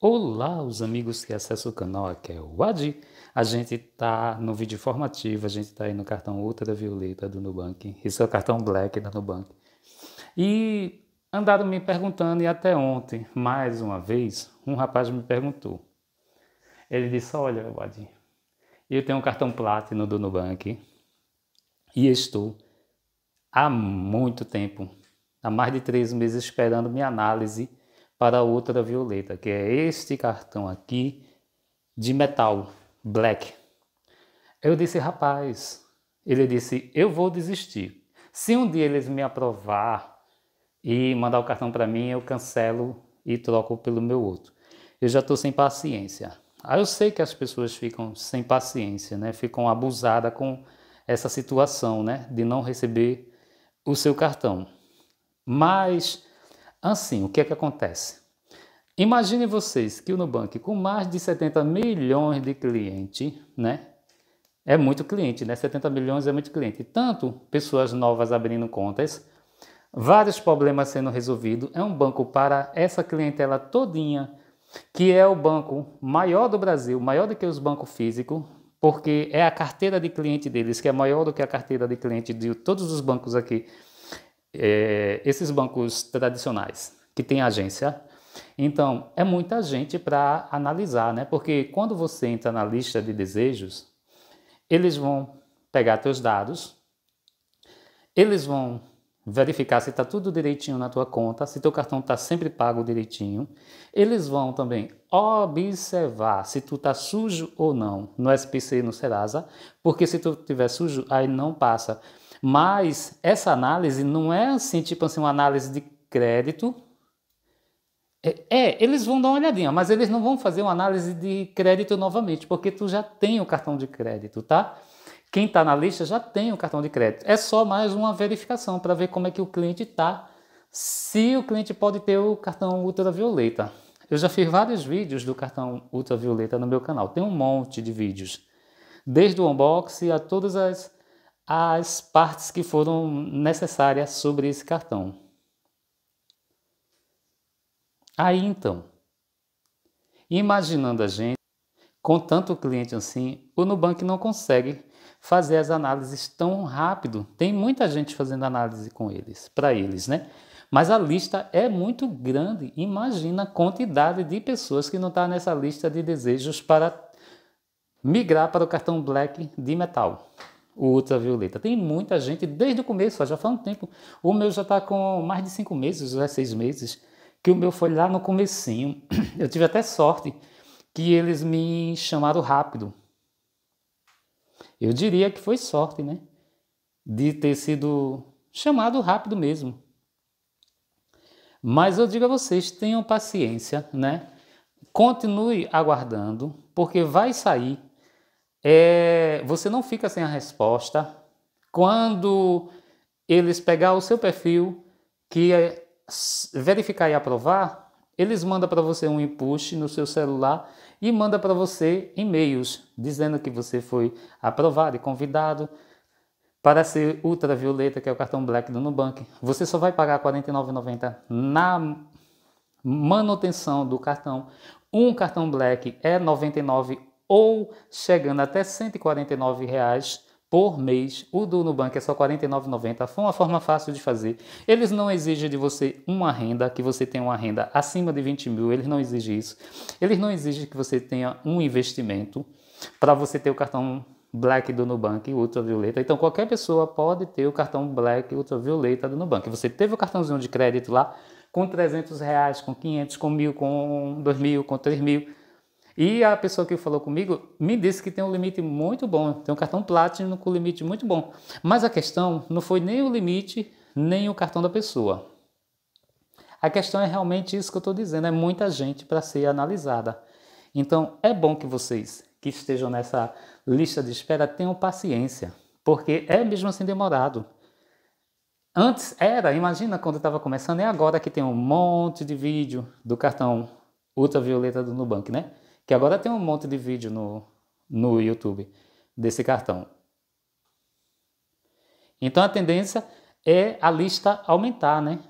Olá, os amigos que acessam o canal, aqui é o Adi. A gente tá no vídeo informativo, a gente tá aí no cartão ultravioleta do Nubank, Isso é o cartão black da Nubank. E andaram me perguntando, e até ontem, mais uma vez, um rapaz me perguntou. Ele disse, olha, Adi, eu tenho um cartão Platinum do Nubank e estou há muito tempo, há mais de três meses esperando minha análise para outra violeta, que é este cartão aqui de metal, black. Eu disse, rapaz, ele disse, eu vou desistir. Se um dia eles me aprovar e mandar o cartão para mim, eu cancelo e troco pelo meu outro. Eu já estou sem paciência. Ah, eu sei que as pessoas ficam sem paciência, né? Ficam abusadas com essa situação, né? De não receber o seu cartão. Mas, assim, o que é que acontece? Imagine vocês que o Nubank, com mais de 70 milhões de clientes, né? É muito cliente, né? 70 milhões é muito cliente. Tanto pessoas novas abrindo contas, vários problemas sendo resolvidos. É um banco para essa clientela todinha, que é o banco maior do Brasil, maior do que os bancos físicos, porque é a carteira de cliente deles que é maior do que a carteira de cliente de todos os bancos aqui, é, esses bancos tradicionais que têm agência. Então, é muita gente para analisar, né? Porque quando você entra na lista de desejos, eles vão pegar teus dados, eles vão verificar se está tudo direitinho na tua conta, se teu cartão está sempre pago direitinho. Eles vão também observar se tu tá sujo ou não no SPC e no Serasa, porque se tu tiver sujo, aí não passa. Mas essa análise não é assim, tipo assim, uma análise de crédito. É, é, eles vão dar uma olhadinha, mas eles não vão fazer uma análise de crédito novamente, porque tu já tem o cartão de crédito, tá? Quem está na lista já tem o cartão de crédito. É só mais uma verificação para ver como é que o cliente está, se o cliente pode ter o cartão ultravioleta. Eu já fiz vários vídeos do cartão ultravioleta no meu canal. Tem um monte de vídeos, desde o unboxing a todas as, as partes que foram necessárias sobre esse cartão. Aí então, imaginando a gente, com tanto cliente assim, o Nubank não consegue fazer as análises tão rápido. Tem muita gente fazendo análise com eles, para eles, né? Mas a lista é muito grande. Imagina a quantidade de pessoas que não está nessa lista de desejos para migrar para o cartão black de metal, o ultravioleta. Tem muita gente desde o começo, já faz um tempo. O meu já está com mais de cinco meses, já é seis meses, que o meu foi lá no comecinho. Eu tive até sorte que eles me chamaram rápido eu diria que foi sorte, né? De ter sido chamado rápido mesmo. Mas eu digo a vocês, tenham paciência, né? Continue aguardando, porque vai sair. É, você não fica sem a resposta. Quando eles pegar o seu perfil, que é verificar e aprovar, eles mandam para você um push no seu celular e manda para você e-mails dizendo que você foi aprovado e convidado para ser ultravioleta, que é o cartão black do Nubank. Você só vai pagar R$ 49,90 na manutenção do cartão. Um cartão black é 99 ou chegando até 149 reais por mês. O do Nubank é só R$ 49,90. Foi uma forma fácil de fazer. Eles não exigem de você uma renda, que você tenha uma renda acima de 20 mil. Eles não exigem isso. Eles não exigem que você tenha um investimento para você ter o cartão Black do Nubank Ultravioleta. Então qualquer pessoa pode ter o cartão Black Ultravioleta do Nubank. Você teve o cartãozinho de crédito lá com 300 reais, com 500, com mil, com 2 mil, com 3 mil e a pessoa que falou comigo me disse que tem um limite muito bom, tem um cartão Platinum com limite muito bom. Mas a questão não foi nem o limite, nem o cartão da pessoa. A questão é realmente isso que eu estou dizendo, é muita gente para ser analisada. Então é bom que vocês que estejam nessa lista de espera tenham paciência, porque é mesmo assim demorado. Antes era, imagina quando estava começando, e é agora que tem um monte de vídeo do cartão ultravioleta do Nubank, né? Que agora tem um monte de vídeo no, no YouTube desse cartão. Então a tendência é a lista aumentar, né?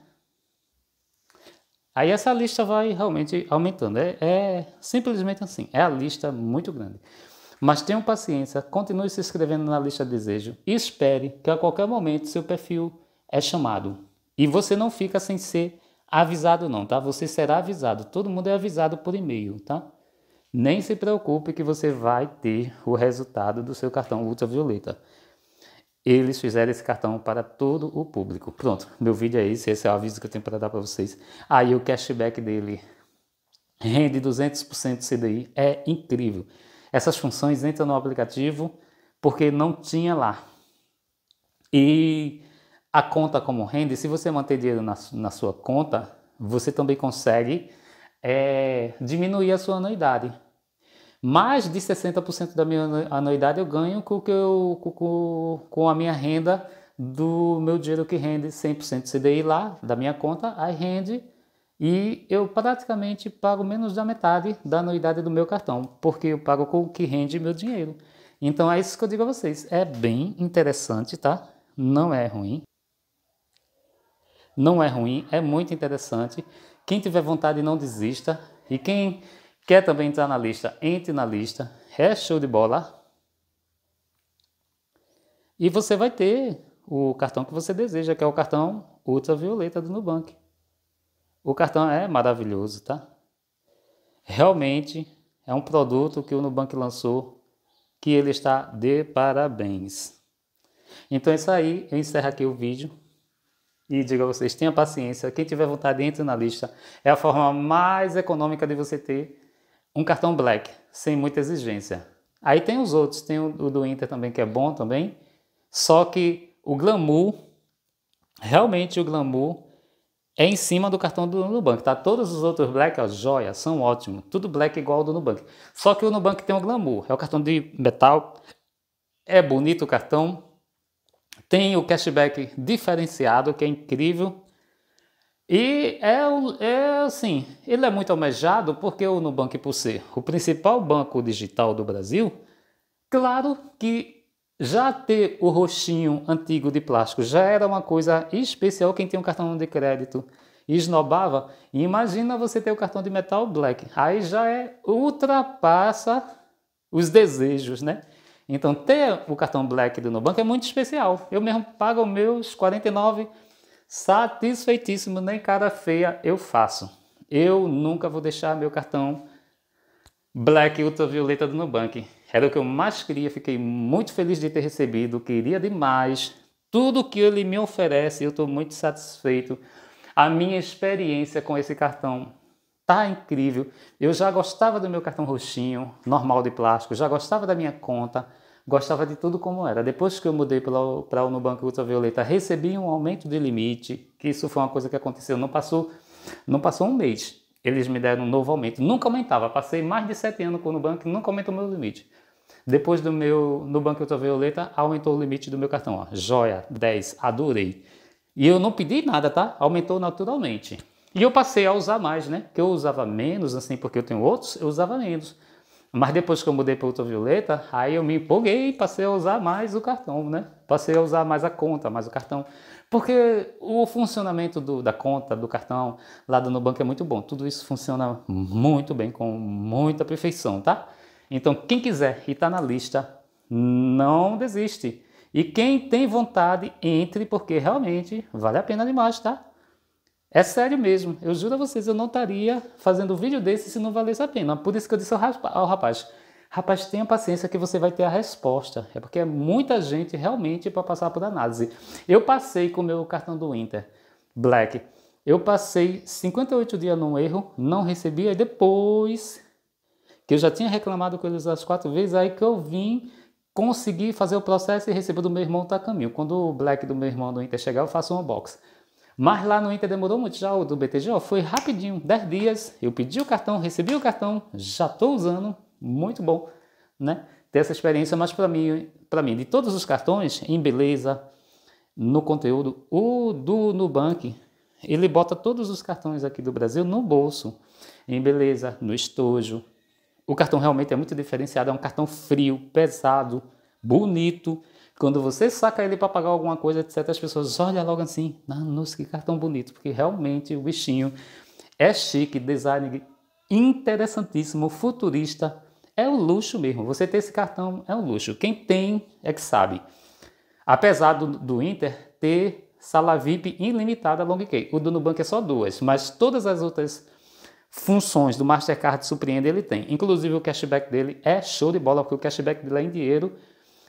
Aí essa lista vai realmente aumentando. É, é, simplesmente assim. É a lista muito grande. Mas tenha paciência, continue se inscrevendo na lista de desejo e espere que a qualquer momento seu perfil é chamado. E você não fica sem ser avisado não, tá? Você será avisado. Todo mundo é avisado por e-mail, tá? Nem se preocupe que você vai ter o resultado do seu cartão ultravioleta. Eles fizeram esse cartão para todo o público. Pronto, meu vídeo é esse, esse é o aviso que eu tenho para dar para vocês. Aí o cashback dele rende 200% CDI, é incrível. Essas funções entram no aplicativo porque não tinha lá. E a conta como rende, se você manter dinheiro na, na sua conta, você também consegue é, diminuir a sua anuidade mais de 60% da minha anuidade eu ganho com, que eu, com, com a minha renda do meu dinheiro que rende 100% CDI lá, da minha conta, aí rende e eu praticamente pago menos da metade da anuidade do meu cartão, porque eu pago com o que rende meu dinheiro. Então é isso que eu digo a vocês, é bem interessante, tá? Não é ruim. Não é ruim, é muito interessante. Quem tiver vontade, não desista. E quem Quer também entrar na lista? Entre na lista. É show de bola. E você vai ter o cartão que você deseja, que é o cartão ultravioleta do Nubank. O cartão é maravilhoso, tá? Realmente é um produto que o Nubank lançou que ele está de parabéns. Então é isso aí, eu encerro aqui o vídeo e digo a vocês, tenha paciência, quem tiver vontade entre na lista, é a forma mais econômica de você ter um cartão black, sem muita exigência. Aí tem os outros, tem o do Inter também, que é bom também. Só que o glamour, realmente o glamour, é em cima do cartão do Nubank, tá? Todos os outros black, ó, joia, são ótimos. Tudo black igual ao do Nubank. Só que o Nubank tem o glamour. É o cartão de metal. É bonito o cartão. Tem o cashback diferenciado, que é incrível. E é, é, assim, ele é muito almejado porque o Nubank, por ser o principal banco digital do Brasil, claro que já ter o roxinho antigo de plástico já era uma coisa especial quem tem um cartão de crédito esnobava. imagina você ter o cartão de metal black, aí já é ultrapassa os desejos, né? Então ter o cartão black do Nubank é muito especial. Eu mesmo pago meus 49 satisfeitíssimo, nem cara feia eu faço. Eu nunca vou deixar meu cartão Black Ultravioleta do Nubank. Era o que eu mais queria, fiquei muito feliz de ter recebido, queria demais. Tudo que ele me oferece, eu estou muito satisfeito. A minha experiência com esse cartão tá incrível. Eu já gostava do meu cartão roxinho, normal de plástico, já gostava da minha conta. Gostava de tudo como era. Depois que eu mudei para o Unubank Ultravioleta, recebi um aumento de limite, que isso foi uma coisa que aconteceu, não passou, não passou um mês. Eles me deram um novo aumento. Nunca aumentava. Passei mais de sete anos com o Nubank, nunca aumentou o meu limite. Depois do meu Nubank Ultravioleta, aumentou o limite do meu cartão. Ó. Joia, 10, adorei. E eu não pedi nada, tá? Aumentou naturalmente. E eu passei a usar mais, né? Que eu usava menos, assim, porque eu tenho outros, eu usava menos. Mas depois que eu mudei para ultravioleta, aí eu me empolguei e passei a usar mais o cartão, né? Passei a usar mais a conta, mais o cartão. Porque o funcionamento do, da conta, do cartão, lá do Nubank é muito bom. Tudo isso funciona muito bem, com muita perfeição, tá? Então, quem quiser e está na lista, não desiste. E quem tem vontade, entre, porque realmente vale a pena demais, tá? É sério mesmo, eu juro a vocês, eu não estaria fazendo um vídeo desse se não valesse a pena. Por isso que eu disse ao rapaz, rapaz, tenha paciência que você vai ter a resposta. É porque é muita gente realmente para passar por análise. Eu passei com o meu cartão do Inter, Black. Eu passei 58 dias num erro, não recebi, e depois que eu já tinha reclamado com eles as quatro vezes, aí que eu vim conseguir fazer o processo e recebi do meu irmão tá caminho. Quando o Black do meu irmão do Inter chegar, eu faço um unboxing. Mas lá no Inter demorou muito já o do BTG, foi rapidinho, 10 dias, eu pedi o cartão, recebi o cartão, já estou usando, muito bom, né? Ter essa experiência, mas para mim, para mim, de todos os cartões, em beleza, no conteúdo, o do Nubank, ele bota todos os cartões aqui do Brasil no bolso, em beleza, no estojo. O cartão realmente é muito diferenciado, é um cartão frio, pesado, bonito, quando você saca ele para pagar alguma coisa, etc., as pessoas olham logo assim, nossa, que cartão bonito, porque realmente o bichinho é chique, design interessantíssimo, futurista, é o luxo mesmo. Você ter esse cartão é um luxo. Quem tem é que sabe. Apesar do, do Inter ter sala VIP ilimitada long key. O do Nubank é só duas, mas todas as outras funções do Mastercard Surpreende ele tem. Inclusive o cashback dele é show de bola, porque o cashback dele é em dinheiro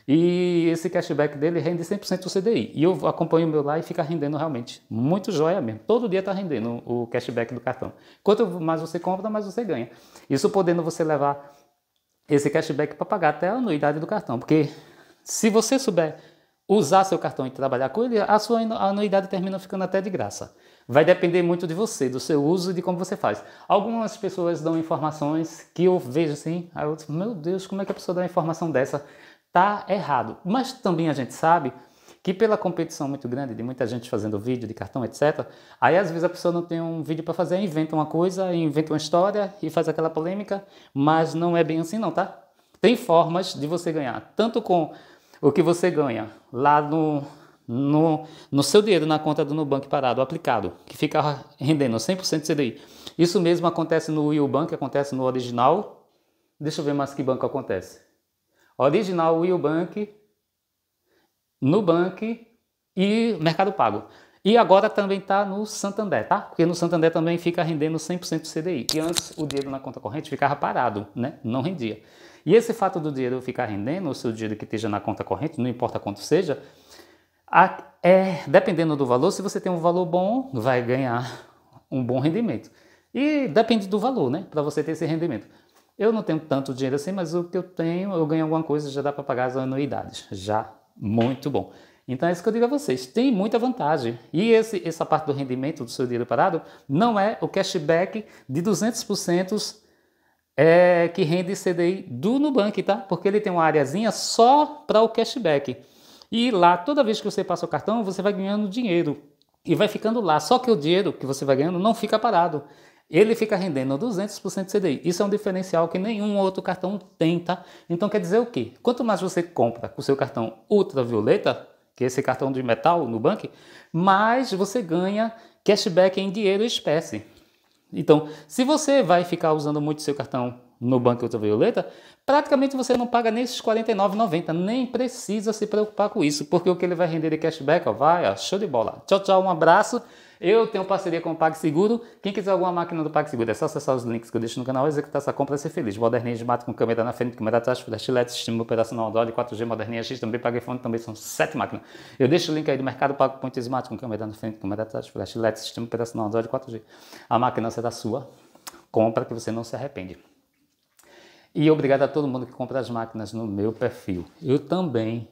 e esse cashback dele rende 100% do CDI. E eu acompanho o meu lá e fica rendendo realmente. Muito joia mesmo. Todo dia está rendendo o cashback do cartão. Quanto mais você compra, mais você ganha. Isso podendo você levar esse cashback para pagar até a anuidade do cartão. Porque se você souber usar seu cartão e trabalhar com ele, a sua anuidade termina ficando até de graça. Vai depender muito de você, do seu uso e de como você faz. Algumas pessoas dão informações que eu vejo assim, aí eu digo, meu Deus, como é que a pessoa dá uma informação dessa? tá errado. Mas também a gente sabe que pela competição muito grande, de muita gente fazendo vídeo de cartão, etc., aí às vezes a pessoa não tem um vídeo para fazer, inventa uma coisa, inventa uma história e faz aquela polêmica, mas não é bem assim não, tá? Tem formas de você ganhar, tanto com o que você ganha lá no, no, no seu dinheiro, na conta do Nubank parado, aplicado, que fica rendendo 100% CDI. Isso mesmo acontece no Will Bank, acontece no original. Deixa eu ver mais que banco acontece. Original, Willbank, Nubank e Mercado Pago. E agora também está no Santander, tá? Porque no Santander também fica rendendo 100% CDI. E antes o dinheiro na conta corrente ficava parado, né? Não rendia. E esse fato do dinheiro ficar rendendo, ou se o dinheiro que esteja na conta corrente, não importa quanto seja, é, dependendo do valor, se você tem um valor bom, vai ganhar um bom rendimento. E depende do valor, né? Para você ter esse rendimento. Eu não tenho tanto dinheiro assim, mas o que eu tenho, eu ganho alguma coisa, já dá para pagar as anuidades. Já muito bom. Então é isso que eu digo a vocês, tem muita vantagem. E esse, essa parte do rendimento do seu dinheiro parado não é o cashback de 200% é, que rende CDI do Nubank, tá? Porque ele tem uma areazinha só para o cashback. E lá, toda vez que você passa o cartão, você vai ganhando dinheiro. E vai ficando lá. Só que o dinheiro que você vai ganhando não fica parado ele fica rendendo 200% CDI. Isso é um diferencial que nenhum outro cartão tem, tá? Então quer dizer o quê? Quanto mais você compra com o seu cartão ultravioleta, que é esse cartão de metal no banco, mais você ganha cashback em dinheiro e espécie. Então, se você vai ficar usando muito seu cartão no banco ultravioleta, praticamente você não paga nem esses R$ 49,90, nem precisa se preocupar com isso, porque o que ele vai render de cashback, ó, vai, ó, show de bola. Tchau, tchau, um abraço. Eu tenho parceria com o PagSeguro. Quem quiser alguma máquina do PagSeguro, é só acessar os links que eu deixo no canal e executar essa compra e ser feliz. Moderninha de mato com câmera na frente, câmera atrás, LED, sistema operacional Android, 4G, moderninha X, também fone, também são sete máquinas. Eu deixo o link aí do mercado pago ponto smart com câmera na frente, câmera atrás, LED, sistema operacional Android 4G. A máquina será sua. Compra que você não se arrepende. E obrigado a todo mundo que compra as máquinas no meu perfil. Eu também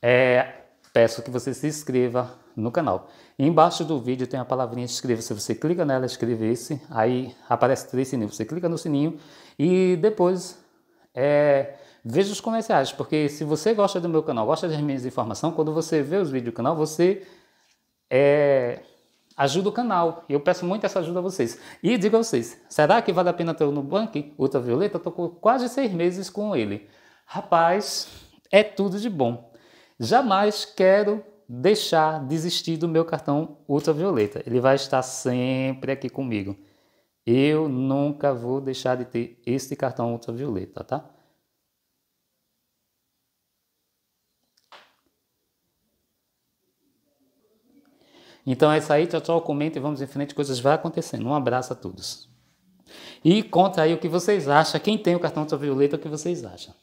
é, peço que você se inscreva no canal. E embaixo do vídeo tem a palavrinha inscreva-se, você clica nela, inscreva-se, aí aparece três sininhos, você clica no sininho e depois é, veja os comerciais, porque se você gosta do meu canal, gosta das minhas informações, quando você vê os vídeos do canal, você é, ajuda o canal. Eu peço muito essa ajuda a vocês. E digo a vocês, será que vale a pena ter o Nubank Ultravioleta? Estou com quase seis meses com ele. Rapaz, é tudo de bom. Jamais quero deixar desistir do meu cartão ultravioleta. Ele vai estar sempre aqui comigo. Eu nunca vou deixar de ter este cartão ultravioleta, tá? Então é isso aí, tchau, tchau, comenta e vamos em frente, coisas vão acontecendo. Um abraço a todos. E conta aí o que vocês acham, quem tem o cartão ultravioleta, o que vocês acham.